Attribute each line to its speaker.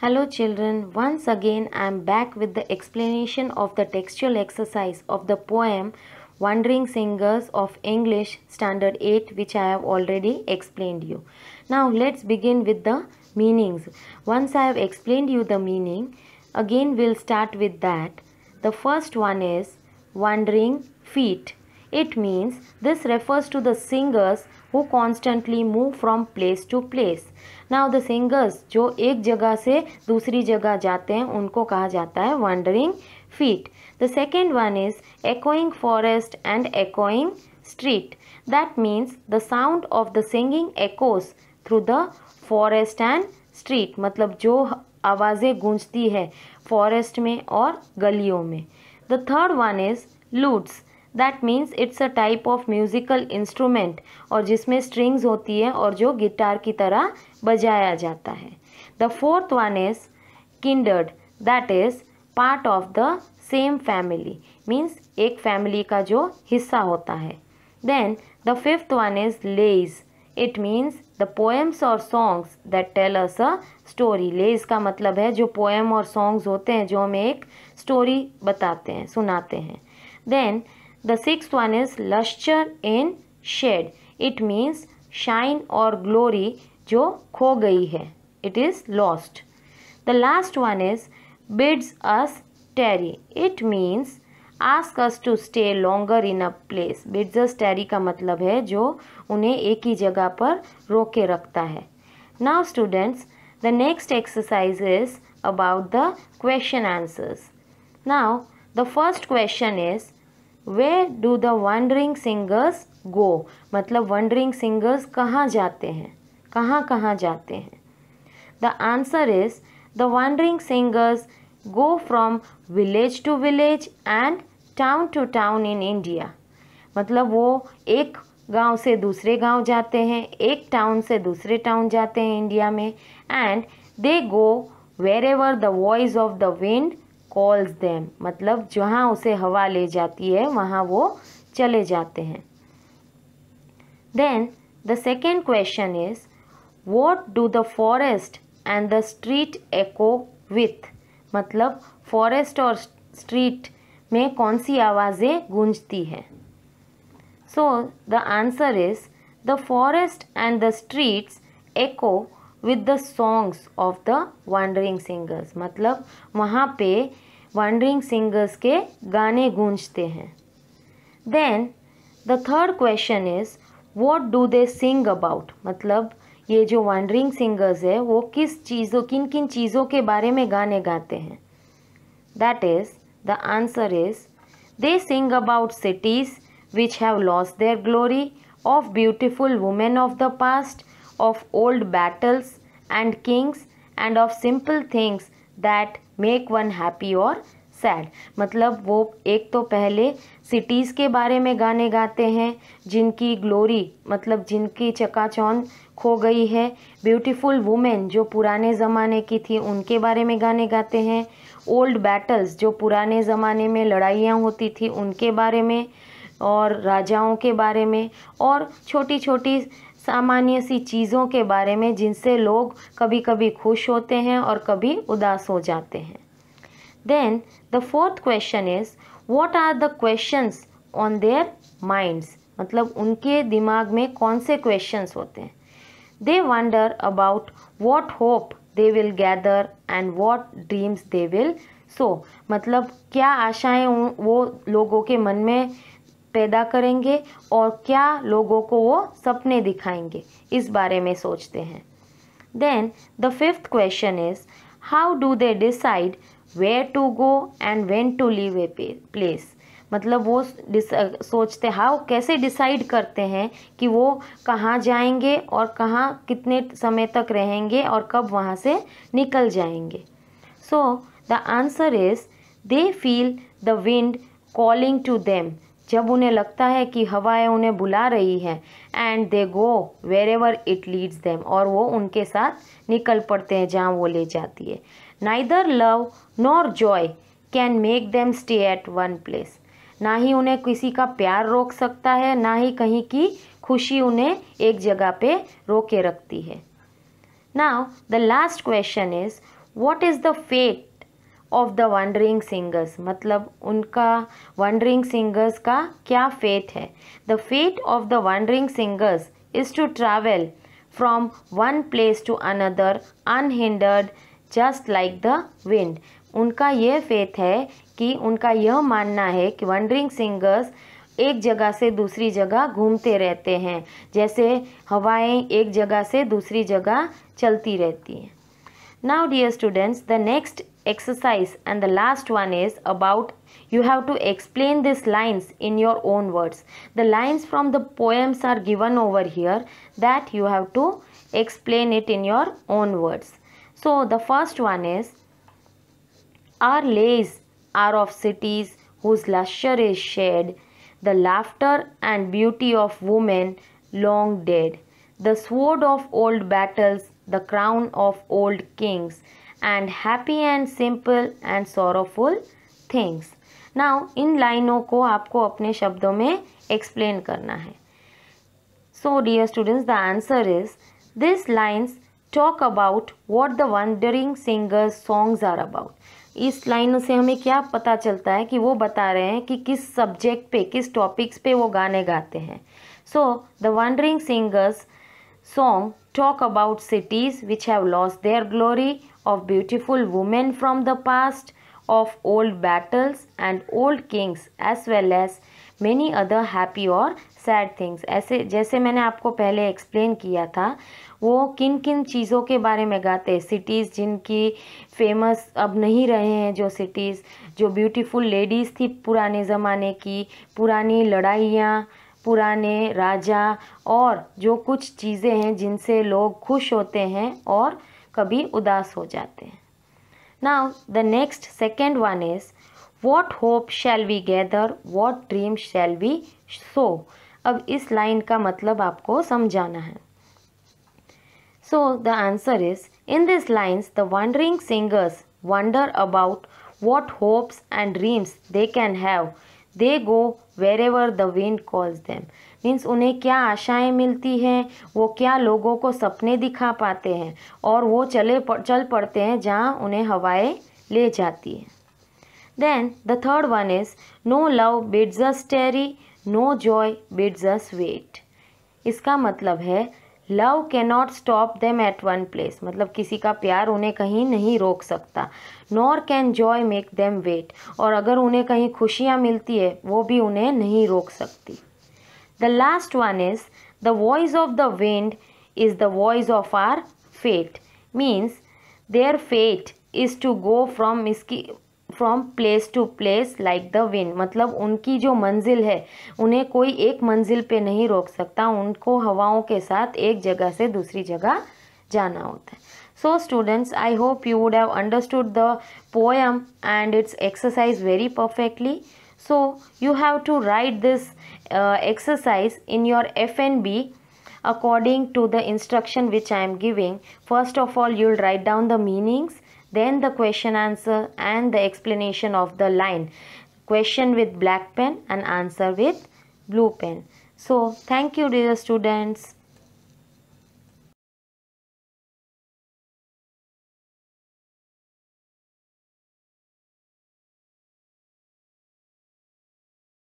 Speaker 1: Hello children, once again I am back with the explanation of the textual exercise of the poem Wandering Singers of English Standard 8 which I have already explained you. Now let's begin with the meanings. Once I have explained you the meaning, again we'll start with that. The first one is wandering feet. It means this refers to the singers who constantly move from place to place. Now the singers जो एक जगह से दूसरी जगह जाते हैं उनको कहा जाता है wandering feet. The second one is echoing forest and echoing street. That means the sound of the singing echoes through the forest and street. मतलब जो आवाज़ें गूंजती है फॉरेस्ट में और गलियों में the third one is lutes that means it's a type of musical instrument और जिसमें स्ट्रिंग्स होती है और जो गिटार की तरह बजाया जाता है the fourth one is kindred that is part of the same family means एक फैमिली का जो हिस्सा होता है then the fifth one is lays it means the poems और songs that tell us a story lays का मतलब है जो पोएम और सॉन्ग्स होते हैं जो हमें एक स्टोरी बताते हैं सुनाते हैं then the six one is lustre in shade it means shine और ग्लोरी जो खो गई है it is lost the last one is bids us tarry. It means ask us to stay longer in a place bids us tarry का मतलब है जो उन्हें एक ही जगह पर रोके रखता है now students the next exercise is about the question answers now the first question is where do the wandering singers go मतलब वंडरिंग सिंगर्स कहाँ जाते हैं कहाँ कहाँ जाते हैं the answer is the wandering singers go from village to village and town to town in India मतलब वो एक गांव से दूसरे गांव जाते हैं एक टाउन से दूसरे टाउन जाते हैं इंडिया में and they go wherever the voice of the wind calls them मतलब जहाँ उसे हवा ले जाती है वहाँ वो चले जाते हैं then the second question is what do the forest and the street echo with मतलब फॉरेस्ट और स्ट्रीट में कौन सी आवाज़ें गूंजती हैं so the answer is the forest and the streets echo with the songs of the wandering singers मतलब वहाँ पे वंडरिंग सिंगर्स के गाने गूंजते हैं then the third question is what do they sing about मतलब ये जो वंडरिंग सिंगर्स है वो किस चीज़ों किन किन चीज़ों के बारे में गाने गाते हैं that is the answer is they sing about cities which have loss their glory of beautiful women of the past of old battles and kings and of simple things that make one happy और sad मतलब वो एक तो पहले cities के बारे में गाने गाते हैं जिनकी ग्लोरी मतलब जिनकी चकाचौन खो गई है ब्यूटीफुल वुमेन जो पुराने ज़माने की थी उनके बारे में गाने गाते हैं ओल्ड बैटल्स जो पुराने ज़माने में लड़ाइयाँ होती थी उनके बारे में और राजाओं के बारे में और छोटी छोटी सामान्य सी चीज़ों के बारे में जिनसे लोग कभी कभी खुश होते हैं और कभी उदास हो जाते हैं then the fourth question is what are the questions on their minds मतलब उनके दिमाग में कौन से क्वेश्चंस होते हैं they wonder about what hope they will gather and what dreams they will sow मतलब क्या आशाएं वो लोगों के मन में पैदा करेंगे और क्या लोगों को वो सपने दिखाएंगे इस बारे में सोचते हैं then the fifth question is how do they decide where to go and when to leave a place मतलब वो सोचते हाउ कैसे डिसाइड करते हैं कि वो कहाँ जाएंगे और कहाँ कितने समय तक रहेंगे और कब वहाँ से निकल जाएंगे so the answer is they feel the wind calling to them जब उन्हें लगता है कि हवाएं उन्हें बुला रही हैं and they go wherever it leads them और वो उनके साथ निकल पड़ते हैं जहाँ वो ले जाती है neither love nor joy can make them stay at one place ना ही उन्हें किसी का प्यार रोक सकता है ना ही कहीं की खुशी उन्हें एक जगह पे रोके रखती है now the last question is what is the fate of the wandering singers मतलब उनका वंडरिंग सिंगर्स का क्या फेट है the fate of the wandering singers is to travel from one place to another unhindered just like the wind उनका यह faith है कि उनका यह मानना है कि वंडरिंग सिंगर्स एक जगह से दूसरी जगह घूमते रहते हैं जैसे हवाएं एक जगह से दूसरी जगह चलती रहती हैं now dear students the next exercise and the last one is about you have to explain these lines in your own words the lines from the poems are given over here that you have to explain it in your own words so the first one is our lays are of cities whose lustre is shed the laughter and beauty of women long dead the sword of old battles the crown of old kings and happy and simple and sorrowful things. नाउ इन लाइनों को आपको अपने शब्दों में explain करना है so dear students the answer is this lines talk about what the wandering singer's songs are about इस लाइनों से हमें क्या पता चलता है कि वो बता रहे हैं कि किस सब्जेक्ट पे किस टॉपिक्स पे वो गाने गाते हैं so the wandering singers song talk about cities which have lost their glory of beautiful women from the past of old battles and old kings as well as many other happy or sad things ऐसे जैसे मैंने आपको पहले explain किया था वो किन किन चीज़ों के बारे में गाते हैं सिटीज़ जिनकी फेमस अब नहीं रहे हैं जो सिटीज़ जो ब्यूटीफुल लेडीज़ थी पुराने ज़माने की पुरानी लड़ाइयाँ पुराने राजा और जो कुछ चीज़ें हैं जिनसे लोग खुश होते हैं और कभी उदास हो जाते हैं now the next second one is what hope shall we gather what dream shall we sow अब इस लाइन का मतलब आपको समझाना है so the answer is in this lines the wandering singers wander about what hopes and dreams they can have they go wherever the wind calls them means उन्हें क्या आशाएं मिलती हैं वो क्या लोगों को सपने दिखा पाते हैं और वो चले चल पड़ते हैं जहाँ उन्हें हवाएं ले जाती हैं then the third one is no love bids us tarry no joy bids us wait इसका मतलब है love cannot stop them at one place मतलब किसी का प्यार उन्हें कहीं नहीं रोक सकता nor can joy make them wait और अगर उन्हें कहीं खुशियाँ मिलती है वो भी उन्हें नहीं रोक सकती the last one is the voice of the wind is the voice of our fate means their fate is to go from इसकी from place to place like the wind मतलब उनकी जो मंजिल है उन्हें कोई एक मंजिल पे नहीं रोक सकता उनको हवाओं के साथ एक जगह से दूसरी जगह जाना होता है so students I hope you would have understood the poem and its exercise very perfectly so you have to write this exercise in your F N B according to the instruction which i am giving first of all you'll write down the meanings then the question answer and the explanation of the line question with black pen and answer with blue pen so thank you dear students